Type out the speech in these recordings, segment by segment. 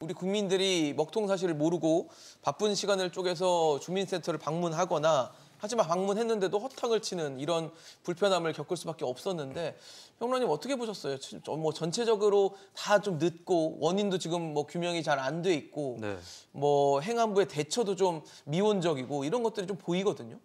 우리 국민들이 먹통 사실을 모르고 바쁜 시간을 쪼개서 주민센터를 방문하거나 하지만 방문했는데도 허탕을 치는 이런 불편함을 겪을 수밖에 없었는데 평론님 어떻게 보셨어요? 뭐 전체적으로 다 좀 늦고 원인도 지금 뭐 규명이 잘 안 돼 있고 네. 뭐 행안부의 대처도 좀 미온적이고 이런 것들이 좀 보이거든요.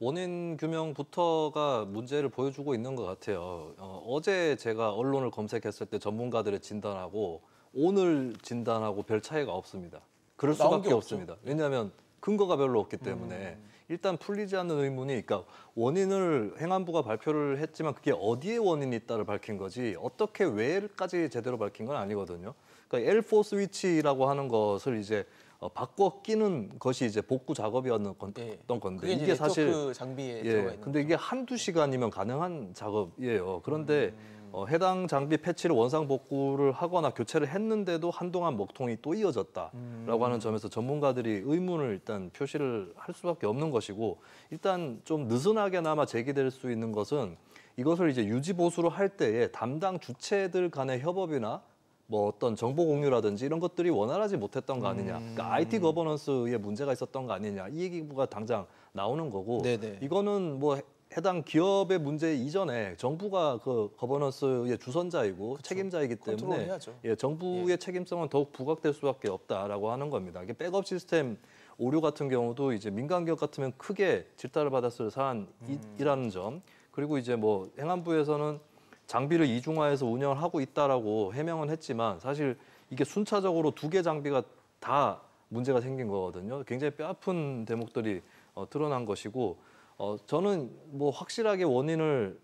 원인 규명부터가 문제를 보여주고 있는 것 같아요. 어, 어제 제가 언론을 검색했을 때 전문가들의 진단하고 오늘 진단하고 별 차이가 없습니다. 그럴 수밖에 없습니다. 왜냐하면 근거가 별로 없기 때문에 음. 일단 풀리지 않는 의문이 그러니까 원인을 행안부가 발표를 했지만 그게 어디에 원인이 있다를 밝힌 거지 어떻게 왜까지 제대로 밝힌 건 아니거든요. 그러니까 L4 스위치라고 하는 것을 이제 어, 바꿔 끼는 것이 이제 복구 작업이었던 건, 예. 건데 이게 사실 장비에 예, 근데 거죠. 이게 한두 시간이면 가능한 작업이에요. 그런데 음. 어, 해당 장비 패치를 원상 복구를 하거나 교체를 했는데도 한동안 먹통이 또 이어졌다라고 음. 하는 점에서 전문가들이 의문을 일단 표시를 할 수밖에 없는 것이고 일단 좀 느슨하게나마 제기될 수 있는 것은 이것을 이제 유지 보수로 할 때에 담당 주체들 간의 협업이나 뭐 어떤 정보 공유라든지 이런 것들이 원활하지 못했던 거 아니냐. 그러니까 IT 음. 거버넌스에 문제가 있었던 거 아니냐. 이 얘기가 당장 나오는 거고 네네. 이거는 뭐 해당 기업의 문제 이전에 정부가 그 거버넌스의 주선자이고 그쵸. 그렇죠. 책임자이기 때문에 예, 정부의 예. 책임성은 더욱 부각될 수밖에 없다라고 하는 겁니다. 이게 백업 시스템 오류 같은 경우도 이제 민간 기업 같으면 크게 질타를 받았을 사안이라는 음. 점 그리고 이제 뭐 행안부에서는 장비를 이중화해서 운영을 하고 있다라고 해명은 했지만 사실 이게 순차적으로 두 개 장비가 다 문제가 생긴 거거든요. 굉장히 뼈아픈 대목들이 어, 드러난 것이고 어, 저는 뭐 확실하게 원인을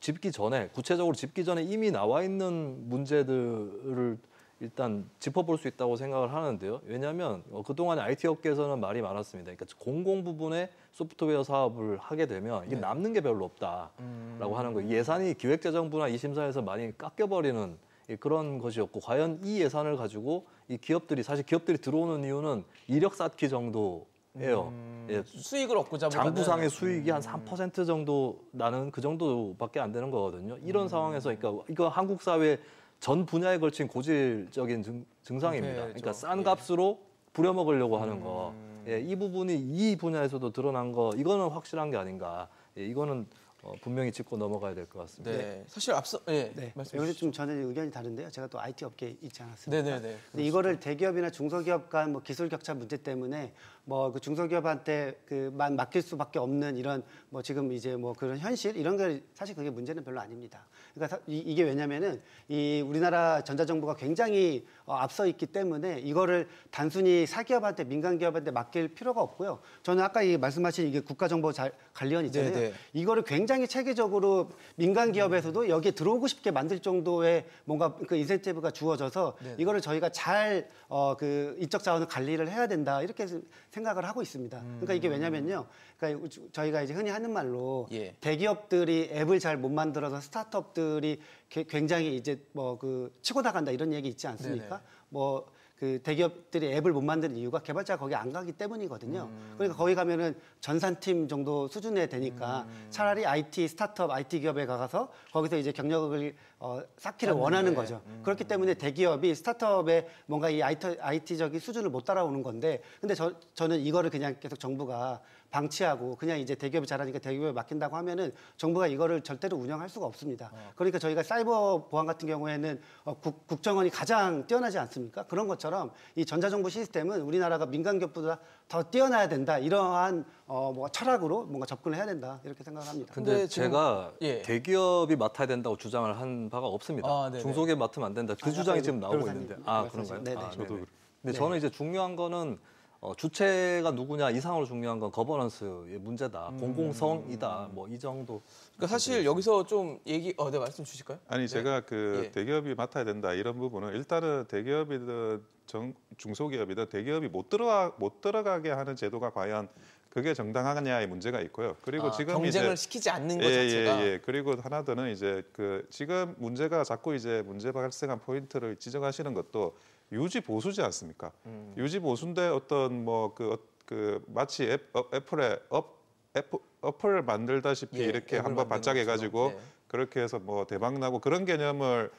짚기 전에 구체적으로 짚기 전에 이미 나와 있는 문제들을 일단 짚어볼 수 있다고 생각을 하는데요. 왜냐하면 어, 그동안 IT 업계에서는 말이 많았습니다. 그러니까 공공 부분에 소프트웨어 사업을 하게 되면 이게 네. 남는 게 별로 없다라고 음... 하는 거예요. 예산이 기획재정부나 이심사에서 많이 깎여버리는 예, 그런 것이었고 과연 이 예산을 가지고 이 기업들이 사실 기업들이 들어오는 이유는 이력 쌓기 정도 예요. 음. 예. 수익을 얻고자 하는 장부상의 수익이 한3% 음. 정도 나는 그 정도밖에 안 되는 거거든요. 이런 음. 상황에서 그러니까 이거 한국 사회 전 분야에 걸친 고질적인 증, 증상입니다. 그 그러니까 싼 예. 값으로 부려먹으려고 하는 거. 예, 이 부분이 이 분야에서도 드러난 거 이거는 확실한 게 아닌가. 예, 이거는 어, 분명히 짚고 넘어가야 될 것 같습니다. 네. 사실 앞서 예. 네. 여기서 좀 저는 의견이 다른데요. 제가 또 IT 업계에 있지 않았습니까? 네네네. 네, 네. 근데 이거를 대기업이나 중소기업 간뭐 기술 격차 문제 때문에 뭐 그 중소기업한테 그만 맡길 수밖에 없는 이런 뭐 지금 이제 뭐 그런 현실 이런 게 사실 그게 문제는 별로 아닙니다. 그러니까 이, 게 왜냐면은 이 우리나라 전자정부가 굉장히 어, 앞서 있기 때문에 이거를 단순히 사기업한테 민간기업한테 맡길 필요가 없고요. 저는 아까 이 말씀하신 이게 국가정보 관리원 있잖아요. 네네. 네. 이거를 굉장히 굉장히 체계적으로 민간 기업에서도 여기에 들어오고 싶게 만들 정도의 뭔가 그 인센티브가 주어져서 네 이거를 저희가 잘 어, 그 이적 자원을 관리를 해야 된다 이렇게 생각을 하고 있습니다. 음. 그러니까 이게 음. 왜냐면요. 그러니까 저희가 이제 흔히 하는 말로 예. 대기업들이 앱을 잘 못 만들어서 스타트업들이 굉장히 이제 뭐 그 치고 나간다 이런 얘기 있지 않습니까? 네네. 뭐그 대기업들이 앱을 못 만드는 이유가 개발자가 거기 안 가기 때문이거든요. 음. 그러니까 거기 가면은 전산팀 정도 수준에 되니까 음. 차라리 IT 스타트업 IT 기업에 가서 거기서 이제 경력을 어, 쌓기를 원하는 거죠. 음. 그렇기 때문에 대기업이 스타트업에 뭔가 이 IT, IT적인 수준을 못 따라오는 건데 근데 저, 저는 이거를 그냥 계속 정부가 방치하고 그냥 이제 대기업이 잘하니까 대기업에 맡긴다고 하면은 정부가 이거를 절대로 운영할 수가 없습니다. 어. 그러니까 저희가 사이버 보안 같은 경우에는 어, 국, 국정원이 가장 뛰어나지 않습니까? 그런 것처럼 이 전자정보 시스템은 우리나라가 민간기업보다 더 뛰어나야 된다. 이러한 어, 뭐 철학으로 뭔가 접근을 해야 된다. 이렇게 생각합니다. 근데, 제가 예. 대기업이 맡아야 된다고 주장을 한 바가 없습니다. 아, 중소기업 맡으면 안 된다. 그 아, 주장이 아, 네. 지금 나오고 있는데. 아, 그런가요? 네네. 네. 아, 저도. 근데 아, 네. 저는 이제 중요한 거는 어, 주체가 누구냐 이상으로 중요한 건 거버넌스의 문제다, 음. 공공성이다, 뭐 이 정도. 그러니까 사실 여기서 좀 얘기, 어, 네 말씀 주실까요? 아니 네. 제가 그 예. 대기업이 맡아야 된다 이런 부분은 일단은 대기업이든 정, 중소기업이든 대기업이 못 들어가 못 들어가게 하는 제도가 과연 그게 정당하냐의 문제가 있고요. 그리고 아, 지금 경쟁을 이제, 시키지 않는 예, 것 예, 자체가 예, 예. 그리고 하나 더는 이제 그 지금 문제가 자꾸 이제 문제 발생한 포인트를 지적하시는 것도 유지 보수지 않습니까? 음. 유지 보수인데 어떤 뭐그 어, 그 마치 애, 어, 애플의 업 애플, 어플 만들다시피 예, 이렇게 한번 반짝 해가지고 네. 그렇게 해서 뭐 대박 나고 그런 개념을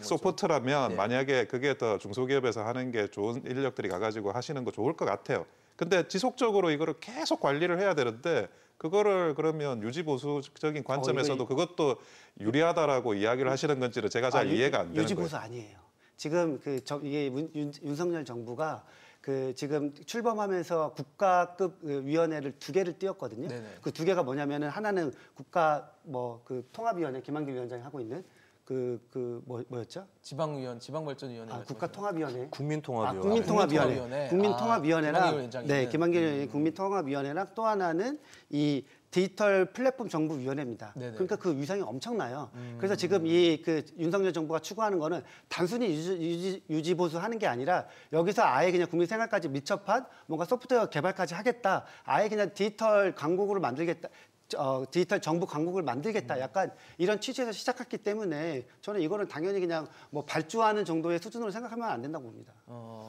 소프트라면 네. 예. 만약에 그게 더 중소기업에서 하는 게 좋은 인력들이 가가지고 하시는 거 좋을 것 같아요. 근데 지속적으로 이거를 계속 관리를 해야 되는데 그거를 그러면 유지보수적인 관점에서도 어, 그것도 유리하다라고 이야기를 하시는 건지를 제가 잘 아, 이해가 안 되는 유지보수 거예요. 아니에요. 지금 그 저, 이게 윤, 윤석열 정부가 그 지금 출범하면서 국가급 그 위원회를 두 개를 띄웠거든요. 그 두 개가 뭐냐면은 하나는 국가 뭐 그 통합위원회 김한길 위원장이 하고 있는 그, 그, 뭐, 뭐였죠? 지방위원, 지방발전위원회. 아, 국가통합위원회. 국민통합위원회. 아, 국민통합위원회. 아, 국민통합위원회랑. 아, 네, 김한길 의 음. 국민통합위원회랑 또 하나는 이 디지털 플랫폼 정부위원회입니다. 네네. 그러니까 그 위상이 엄청나요. 음. 그래서 지금 이 그 윤석열 정부가 추구하는 거는 단순히 유지, 유지, 보수 하는 게 아니라 여기서 아예 그냥 국민 생활까지 밀접한 뭔가 소프트웨어 개발까지 하겠다. 아예 그냥 디지털 강국으로 만들겠다. 어, 디지털 정부 강국을 만들겠다 음. 약간 이런 취지에서 시작했기 때문에 저는 이거는 당연히 그냥 뭐 발주하는 정도의 수준으로 생각하면 안 된다고 봅니다. 어...